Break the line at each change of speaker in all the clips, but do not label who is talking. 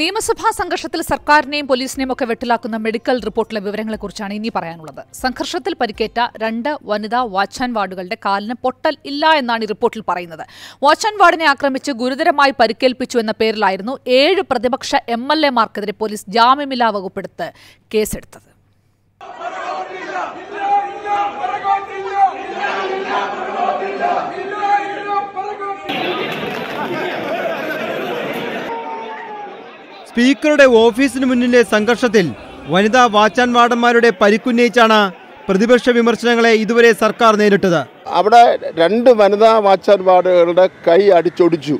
നിയമസഭാ സംഘർഷത്തിൽ സർക്കാരിനെയും പോലീസിനെയും ഒക്കെ വെട്ടിലാക്കുന്ന മെഡിക്കൽ റിപ്പോർട്ടിലെ വിവരങ്ങളെക്കുറിച്ചാണ് ഇനി പറയാനുള്ളത് സംഘർഷത്തിൽ പരിക്കേറ്റ രണ്ട് വനിതാ വാച്ചാൻ വാർഡുകളുടെ കാലിന് പൊട്ടൽ ഇല്ല എന്നാണ് ഈ റിപ്പോർട്ടിൽ പറയുന്നത് വാച്ചാൻ വാർഡിനെ ആക്രമിച്ച് ഗുരുതരമായി പരിക്കേൽപ്പിച്ചു എന്ന പേരിലായിരുന്നു ഏഴ് പ്രതിപക്ഷ എം എൽ മാർക്കെതിരെ പോലീസ് ജാമ്യമില്ലാ വകുപ്പെടുത്ത് കേസെടുത്തത്
Yeah. സ്പീക്കറുടെ ഓഫീസിന് മുന്നിലെ സംഘർഷത്തിൽ വനിതാ വാച്ചാൻ വാർഡന്മാരുടെ പരിക്കുന്നയിച്ചാണ് പ്രതിപക്ഷ വിമർശനങ്ങളെ ഇതുവരെ സർക്കാർ നേരിട്ടത് അവിടെ
രണ്ട് വനിതാ വാച്ചാൻ വാർഡുകളുടെ കൈ അടിച്ചൊടിച്ചു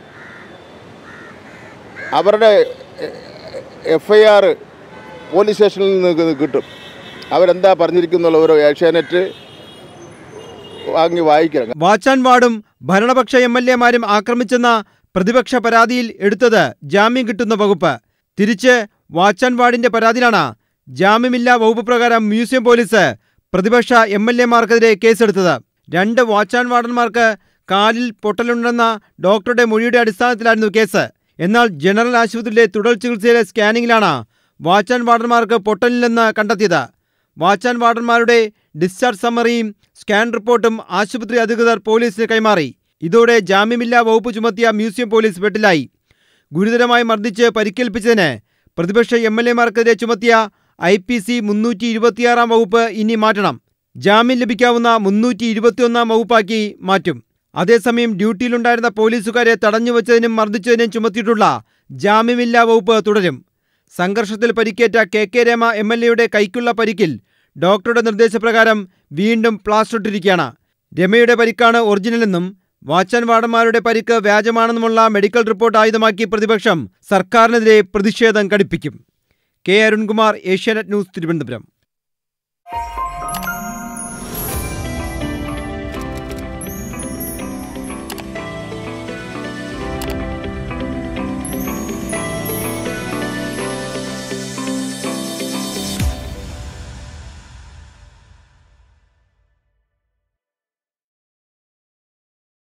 അവരുടെ എഫ് ഐ ആർ പോലീസ് സ്റ്റേഷനിൽ നിന്ന് കിട്ടും
അവരെന്താ പറഞ്ഞിരിക്കുന്നുള്ള ഓരോ ഏഷ്യാനെറ്റ് വാങ്ങി വായിക്കണം വാച്ചാൻ വാർഡും ഭരണപക്ഷ എം എൽ എമാരും ആക്രമിച്ചെന്ന പ്രതിപക്ഷ പരാതിയിൽ എടുത്തത് ജാമ്യം കിട്ടുന്ന വകുപ്പ് തിരിച്ച് വാർഡിന്റെ പരാതിയിലാണ് ജാമ്യമില്ലാ വകുപ്പ് പ്രകാരം മ്യൂസിയം പോലീസ് പ്രതിപക്ഷ എം എൽ മാർക്കെതിരെ കേസെടുത്തത് രണ്ട് ആൻഡ് വാർഡന്മാർക്ക് കാലിൽ പൊട്ടലുണ്ടെന്ന ഡോക്ടറുടെ മൊഴിയുടെ അടിസ്ഥാനത്തിലായിരുന്നു കേസ് എന്നാൽ ജനറൽ ആശുപത്രിയിലെ തുടർ ചികിത്സയിലെ സ്കാനിങ്ങിലാണ് ആൻഡ് വാർഡന്മാർക്ക് പൊട്ടലില്ലെന്ന് കണ്ടെത്തിയത് ആൻഡ് വാർഡന്മാരുടെ ഡിസ്ചാർജ് സമ്മറിയും സ്കാൻ റിപ്പോർട്ടും ആശുപത്രി അധികൃതർ പോലീസിന് കൈമാറി ഇതോടെ ജാമ്യമില്ലാ വകുപ്പ് ചുമത്തിയ മ്യൂസിയം പോലീസ് വെട്ടിലായി ഗുരുതരമായി മർദ്ദിച്ച് പരിക്കേൽപ്പിച്ചതിന് പ്രതിപക്ഷ എം എൽ എമാർക്കെതിരെ ചുമത്തിയ ഐ പി സി മുന്നൂറ്റി ഇരുപത്തിയാറാം വകുപ്പ് ഇനി മാറ്റണം ജാമ്യം ലഭിക്കാവുന്ന മുന്നൂറ്റി ഇരുപത്തിയൊന്നാം വകുപ്പാക്കി മാറ്റും അതേസമയം ഡ്യൂട്ടിയിലുണ്ടായിരുന്ന പോലീസുകാരെ തടഞ്ഞുവച്ചതിനും മർദ്ദിച്ചതിനും ചുമത്തിയിട്ടുള്ള ജാമ്യമില്ലാ വകുപ്പ് തുടരും സംഘർഷത്തിൽ പരിക്കേറ്റ K K Rama M L എയുടെ കൈക്കുള്ള പരിക്കിൽ ഡോക്ടറുടെ നിർദ്ദേശപ്രകാരം വീണ്ടും പ്ലാസ്റ്ററിട്ടിരിക്കുകയാണ് രമയുടെ പരിക്കാണ് ഒറിജിനലെന്നും വാച്ചൻവാടന്മാരുടെ പരിക്ക് വ്യാജമാണെന്നുമുള്ള മെഡിക്കൽ റിപ്പോർട്ട് ആയുധമാക്കി പ്രതിപക്ഷം സർക്കാരിനെതിരെ പ്രതിഷേധം കടുപ്പിക്കും കെ അരുൺകുമാർ ഏഷ്യാനെറ്റ് ന്യൂസ് തിരുവനന്തപുരം